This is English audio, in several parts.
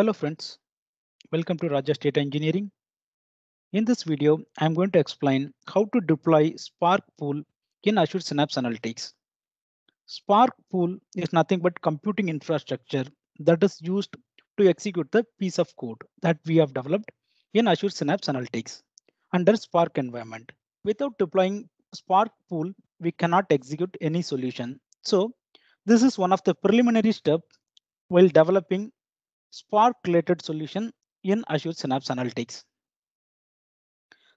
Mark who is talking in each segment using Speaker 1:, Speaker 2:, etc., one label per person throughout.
Speaker 1: Hello friends, welcome to Rajesh Data Engineering. In this video, I'm going to explain how to deploy Spark Pool in Azure Synapse Analytics. Spark Pool is nothing but computing infrastructure that is used to execute the piece of code that we have developed in Azure Synapse Analytics under Spark environment. Without deploying Spark Pool, we cannot execute any solution. So this is one of the preliminary step while developing Spark-related solution in Azure Synapse Analytics.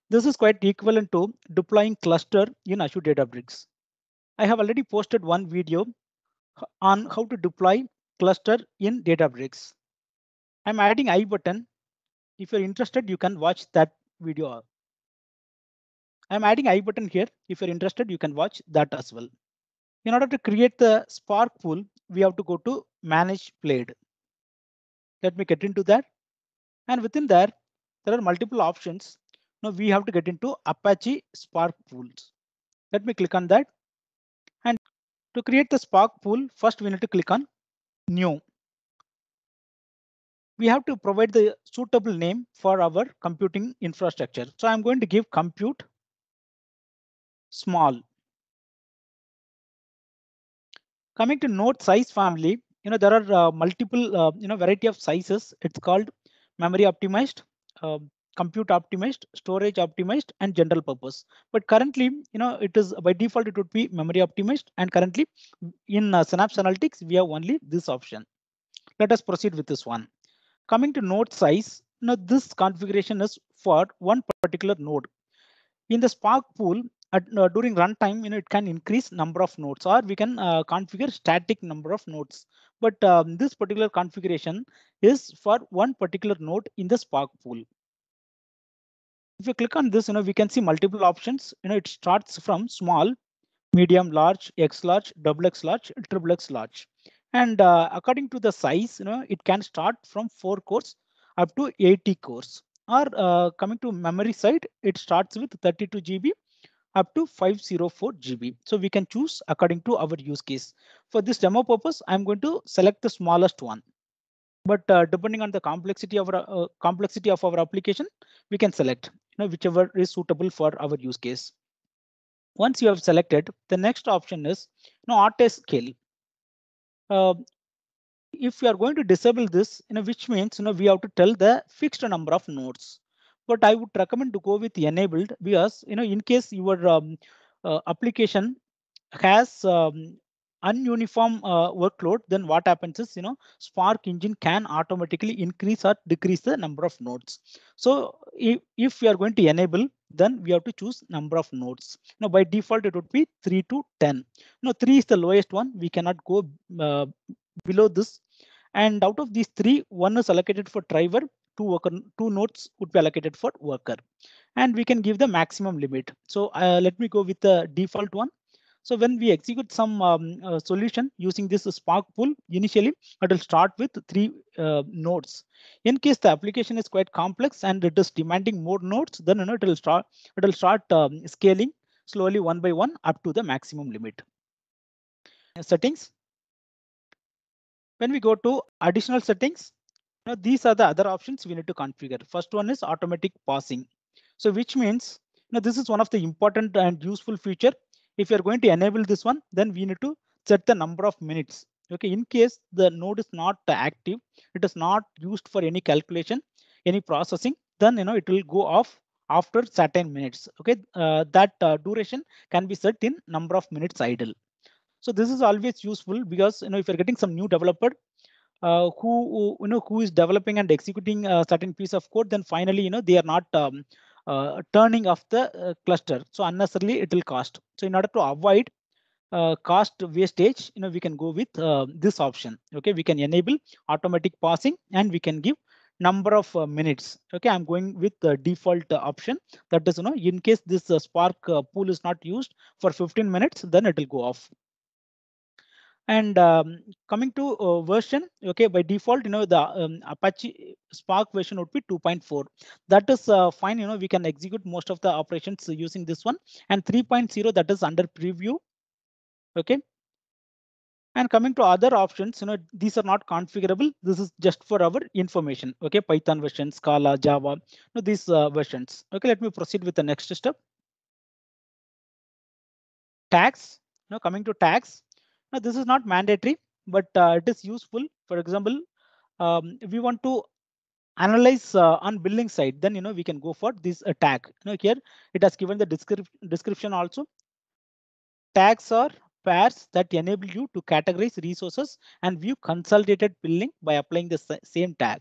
Speaker 1: This is quite equivalent to deploying cluster in Azure Databricks. I have already posted one video on how to deploy cluster in Databricks. I'm adding I button. If you're interested, you can watch that video. I'm adding I button here. If you're interested, you can watch that as well. In order to create the Spark pool, we have to go to manage played. Let me get into that. And within there, there are multiple options. Now we have to get into Apache Spark pools. Let me click on that. And to create the Spark pool, first we need to click on new. We have to provide the suitable name for our computing infrastructure. So I'm going to give compute small. Coming to node size family, you know there are uh, multiple uh, you know variety of sizes. It's called memory optimized, uh, compute optimized, storage optimized, and general purpose. But currently, you know, it is by default it would be memory optimized, and currently in uh, Synapse Analytics we have only this option. Let us proceed with this one. Coming to node size, now this configuration is for one particular node. In the Spark pool, at, uh, during runtime, you know, it can increase number of nodes or we can uh, configure static number of nodes. But um, this particular configuration is for one particular node in the Spark pool. If you click on this, you know, we can see multiple options. You know, it starts from small, medium, large, X large, double X large, triple X large. And uh, according to the size, you know, it can start from four cores up to 80 cores. Or uh, coming to memory side, it starts with 32 GB up to 504 GB. So we can choose according to our use case. For this demo purpose, I'm going to select the smallest one. But uh, depending on the complexity of our uh, complexity of our application, we can select you know, whichever is suitable for our use case. Once you have selected, the next option is you know, auto scale. Uh, if you are going to disable this, you know, which means you know, we have to tell the fixed number of nodes but I would recommend to go with enabled because you know in case your um, uh, application has um, ununiform uh, workload, then what happens is you know Spark Engine can automatically increase or decrease the number of nodes. So if, if we are going to enable, then we have to choose number of nodes. Now by default it would be three to ten. Now three is the lowest one. We cannot go uh, below this. And out of these three, one is allocated for driver, two worker two nodes would be allocated for worker and we can give the maximum limit so uh, let me go with the default one so when we execute some um, uh, solution using this spark pool initially it will start with three uh, nodes in case the application is quite complex and it is demanding more nodes then you know, it will start it will start um, scaling slowly one by one up to the maximum limit settings when we go to additional settings now these are the other options we need to configure. First one is automatic passing, So which means now this is one of the important and useful feature. If you're going to enable this one, then we need to set the number of minutes. Okay, in case the node is not active, it is not used for any calculation, any processing, then you know it will go off after certain minutes. Okay, uh, that uh, duration can be set in number of minutes idle. So this is always useful because you know if you're getting some new developer uh, who, you know who is developing and executing a uh, certain piece of code then finally you know they are not um, uh, turning off the uh, cluster so unnecessarily it will cost so in order to avoid uh, cost wastage you know we can go with uh, this option okay we can enable automatic passing and we can give number of uh, minutes okay i'm going with the default option that is you know in case this spark pool is not used for 15 minutes then it will go off and um, coming to uh, version okay by default you know the um, apache spark version would be 2.4 that is uh, fine you know we can execute most of the operations using this one and 3.0 that is under preview okay and coming to other options you know these are not configurable this is just for our information okay python version scala java you know, these uh, versions okay let me proceed with the next step tags now coming to tags now, this is not mandatory, but uh, it is useful. For example, um, if we want to analyze uh, on billing side, then you know we can go for this uh, tag. You know, here it has given the description also. Tags are pairs that enable you to categorize resources and view consolidated billing by applying the same tag.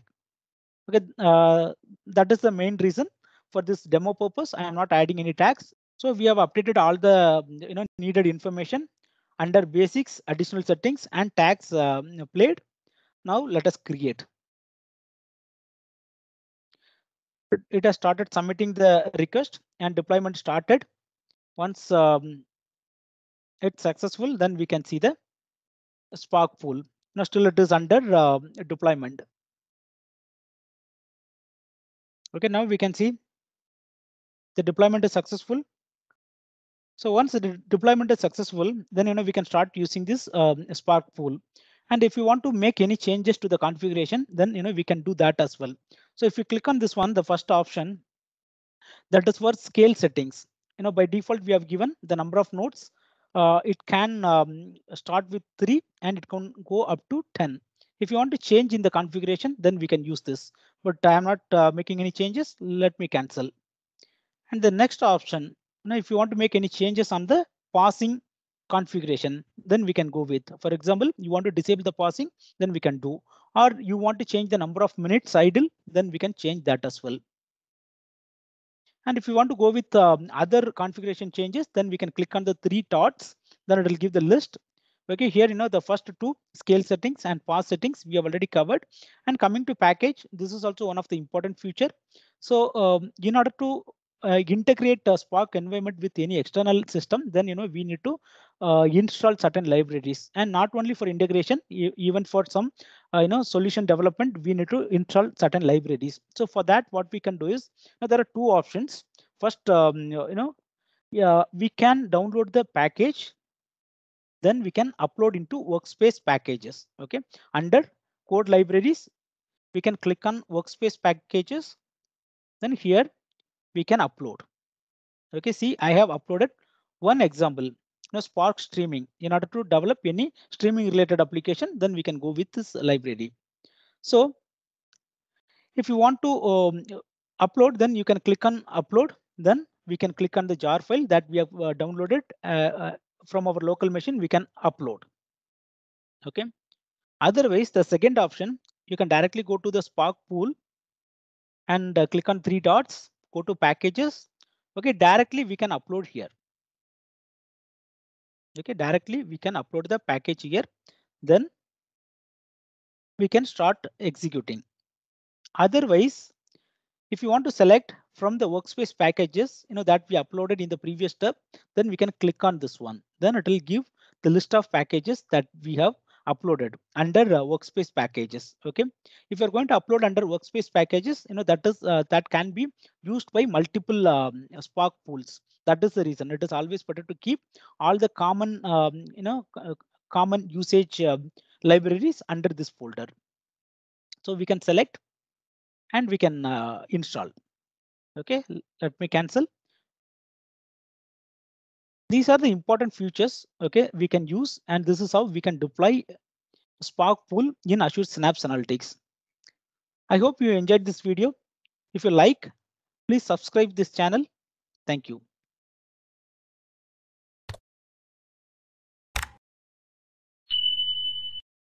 Speaker 1: Okay, uh, that is the main reason for this demo purpose. I am not adding any tags. So we have updated all the you know needed information under basics, additional settings and tags um, played. Now let us create. It has started submitting the request and deployment started. Once um, it's successful, then we can see the Spark pool. Now still it is under uh, deployment. Okay, now we can see the deployment is successful so once the de deployment is successful, then you know we can start using this um, Spark pool. And if you want to make any changes to the configuration, then you know we can do that as well. So if you click on this one, the first option, that is for scale settings. You know by default we have given the number of nodes. Uh, it can um, start with three and it can go up to 10. If you want to change in the configuration, then we can use this. But I am not uh, making any changes. Let me cancel. And the next option now, if you want to make any changes on the passing configuration, then we can go with, for example, you want to disable the passing, then we can do, or you want to change the number of minutes idle, then we can change that as well. And if you want to go with um, other configuration changes, then we can click on the three dots, then it will give the list. Okay, here, you know, the first two scale settings and pass settings we have already covered. And coming to package, this is also one of the important feature. So um, in order to uh, integrate a Spark environment with any external system, then you know we need to uh, install certain libraries, and not only for integration, e even for some uh, you know solution development, we need to install certain libraries. So for that, what we can do is now there are two options. First, um, you know, yeah, we can download the package, then we can upload into workspace packages. Okay, under code libraries, we can click on workspace packages. Then here we can upload. Okay, see, I have uploaded one example, you know, Spark Streaming. In order to develop any streaming related application, then we can go with this library. So if you want to um, upload, then you can click on upload. Then we can click on the jar file that we have uh, downloaded uh, uh, from our local machine. We can upload. Okay. Otherwise, the second option, you can directly go to the Spark pool and uh, click on three dots go to packages. Okay, directly we can upload here. Okay, directly we can upload the package here. Then we can start executing. Otherwise, if you want to select from the workspace packages, you know, that we uploaded in the previous step, then we can click on this one. Then it will give the list of packages that we have uploaded under uh, workspace packages okay if you're going to upload under workspace packages you know that is uh, that can be used by multiple um, spark pools that is the reason it is always better to keep all the common um, you know uh, common usage uh, libraries under this folder so we can select and we can uh, install okay let me cancel these are the important features, okay, we can use, and this is how we can deploy Spark Pool in Azure Synapse Analytics. I hope you enjoyed this video. If you like, please subscribe this channel. Thank you.